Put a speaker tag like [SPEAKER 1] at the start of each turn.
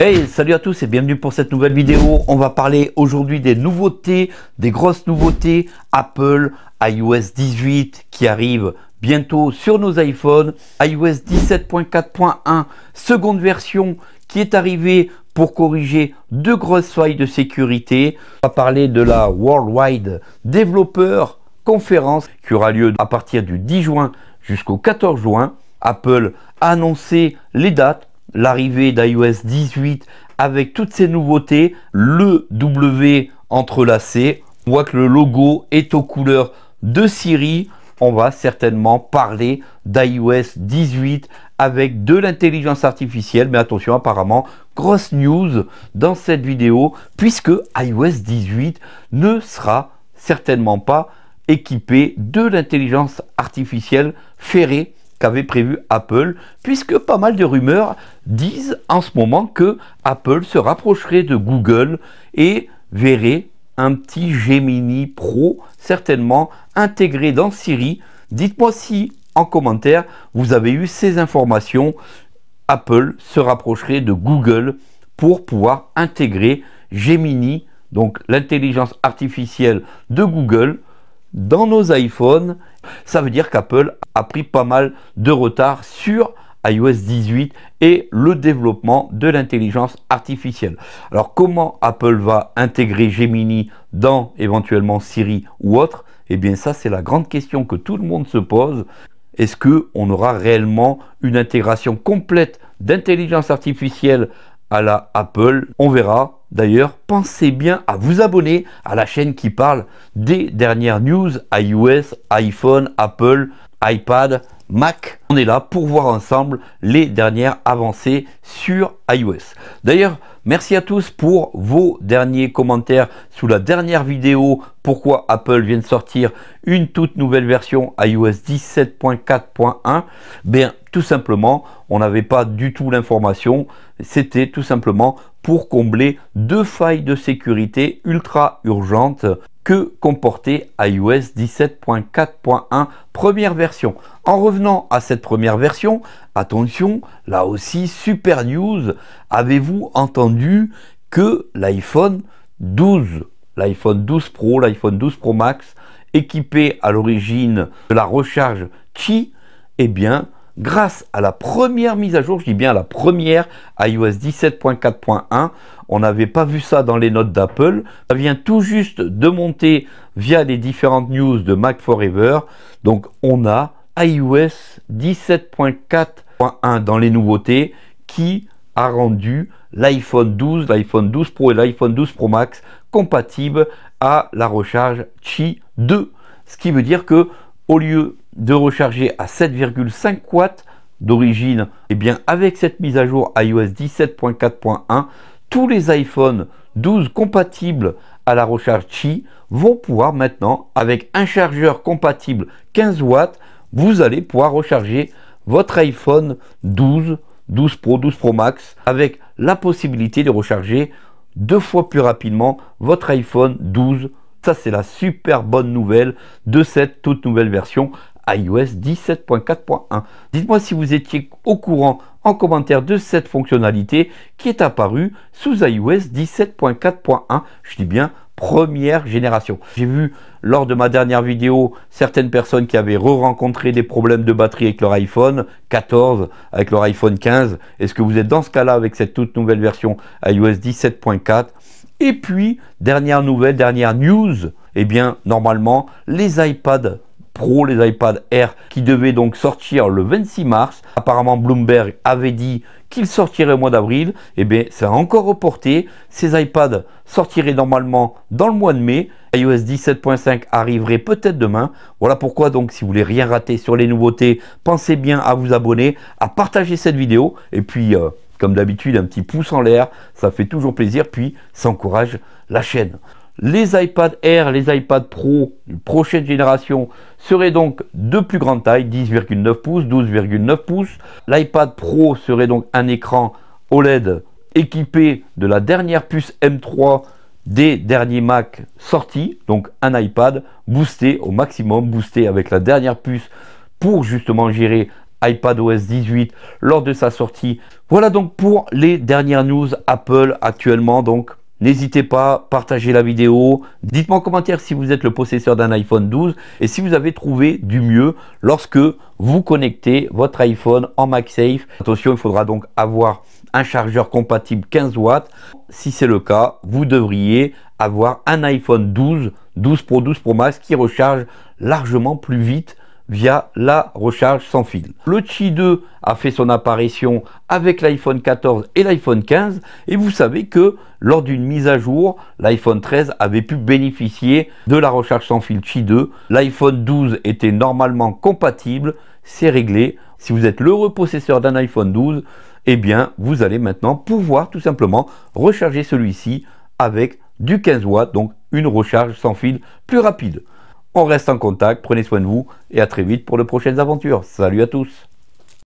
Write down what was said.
[SPEAKER 1] Hey, salut à tous et bienvenue pour cette nouvelle vidéo. On va parler aujourd'hui des nouveautés, des grosses nouveautés Apple, iOS 18 qui arrive bientôt sur nos iPhones, iOS 17.4.1, seconde version qui est arrivée pour corriger deux grosses failles de sécurité. On va parler de la Worldwide Developer conférence qui aura lieu à partir du 10 juin jusqu'au 14 juin. Apple a annoncé les dates l'arrivée d'iOS 18 avec toutes ses nouveautés, le W entrelacé. On voit que le logo est aux couleurs de Siri. On va certainement parler d'iOS 18 avec de l'intelligence artificielle. Mais attention, apparemment, grosse news dans cette vidéo puisque iOS 18 ne sera certainement pas équipé de l'intelligence artificielle ferrée avait prévu Apple, puisque pas mal de rumeurs disent en ce moment que Apple se rapprocherait de Google et verrait un petit Gemini Pro certainement intégré dans Siri. Dites-moi si en commentaire vous avez eu ces informations. Apple se rapprocherait de Google pour pouvoir intégrer Gemini, donc l'intelligence artificielle de Google, dans nos iPhones. Ça veut dire qu'Apple a pris pas mal de retard sur iOS 18 et le développement de l'intelligence artificielle. Alors comment Apple va intégrer Gemini dans éventuellement Siri ou autre Eh bien ça c'est la grande question que tout le monde se pose. Est-ce qu'on aura réellement une intégration complète d'intelligence artificielle à la Apple On verra D'ailleurs, pensez bien à vous abonner à la chaîne qui parle des dernières news iOS, iPhone, Apple, iPad, Mac. On est là pour voir ensemble les dernières avancées sur iOS. D'ailleurs, Merci à tous pour vos derniers commentaires sous la dernière vidéo pourquoi Apple vient de sortir une toute nouvelle version iOS 17.4.1. Bien, tout simplement, on n'avait pas du tout l'information. C'était tout simplement pour combler deux failles de sécurité ultra urgentes que comportait iOS 17.4.1 première version. En revenant à cette première version, attention, là aussi, super news, avez-vous entendu que l'iPhone 12, l'iPhone 12 Pro, l'iPhone 12 Pro Max, équipé à l'origine de la recharge Qi, eh bien, grâce à la première mise à jour, je dis bien la première iOS 17.4.1, on n'avait pas vu ça dans les notes d'Apple, ça vient tout juste de monter via les différentes news de Mac Forever, donc on a iOS 17.4.1 dans les nouveautés qui a rendu l'iPhone 12, l'iPhone 12 Pro et l'iPhone 12 Pro Max compatibles à la recharge Qi 2. Ce qui veut dire que au lieu de recharger à 7,5 watts d'origine. Et eh bien avec cette mise à jour iOS 17.4.1, tous les iPhone 12 compatibles à la recharge Chi vont pouvoir maintenant, avec un chargeur compatible 15 watts, vous allez pouvoir recharger votre iPhone 12, 12 Pro, 12 Pro Max, avec la possibilité de recharger deux fois plus rapidement votre iPhone 12. Ça, c'est la super bonne nouvelle de cette toute nouvelle version iOS 17.4.1. Dites-moi si vous étiez au courant en commentaire de cette fonctionnalité qui est apparue sous iOS 17.4.1. Je dis bien première génération. J'ai vu lors de ma dernière vidéo certaines personnes qui avaient re-rencontré des problèmes de batterie avec leur iPhone 14, avec leur iPhone 15. Est-ce que vous êtes dans ce cas-là avec cette toute nouvelle version iOS 17.4 Et puis, dernière nouvelle, dernière news, eh bien normalement les iPads Pro, les iPad Air, qui devaient donc sortir le 26 mars. Apparemment, Bloomberg avait dit qu'il sortirait au mois d'avril. Eh bien, a encore reporté. Ces iPads sortiraient normalement dans le mois de mai. iOS 17.5 arriverait peut-être demain. Voilà pourquoi, donc, si vous voulez rien rater sur les nouveautés, pensez bien à vous abonner, à partager cette vidéo. Et puis... Euh, comme d'habitude, un petit pouce en l'air, ça fait toujours plaisir, puis ça encourage la chaîne. Les iPad Air, les iPad Pro une prochaine génération seraient donc de plus grande taille, 10,9 pouces, 12,9 pouces. L'iPad Pro serait donc un écran OLED équipé de la dernière puce M3 des derniers Mac sortis, donc un iPad boosté au maximum, boosté avec la dernière puce pour justement gérer iPadOS 18 lors de sa sortie. Voilà donc pour les dernières news Apple actuellement donc N'hésitez pas, partagez la vidéo. Dites-moi en commentaire si vous êtes le possesseur d'un iPhone 12 et si vous avez trouvé du mieux lorsque vous connectez votre iPhone en MagSafe. Attention, il faudra donc avoir un chargeur compatible 15 watts. Si c'est le cas, vous devriez avoir un iPhone 12, 12 Pro, 12 Pro Max qui recharge largement plus vite via la recharge sans fil. Le Qi 2 a fait son apparition avec l'iPhone 14 et l'iPhone 15 et vous savez que lors d'une mise à jour, l'iPhone 13 avait pu bénéficier de la recharge sans fil Qi 2. L'iPhone 12 était normalement compatible, c'est réglé. Si vous êtes le possesseur d'un iPhone 12, eh bien vous allez maintenant pouvoir tout simplement recharger celui-ci avec du 15 watts, donc une recharge sans fil plus rapide. On reste en contact, prenez soin de vous et à très vite pour de prochaines aventures. Salut à tous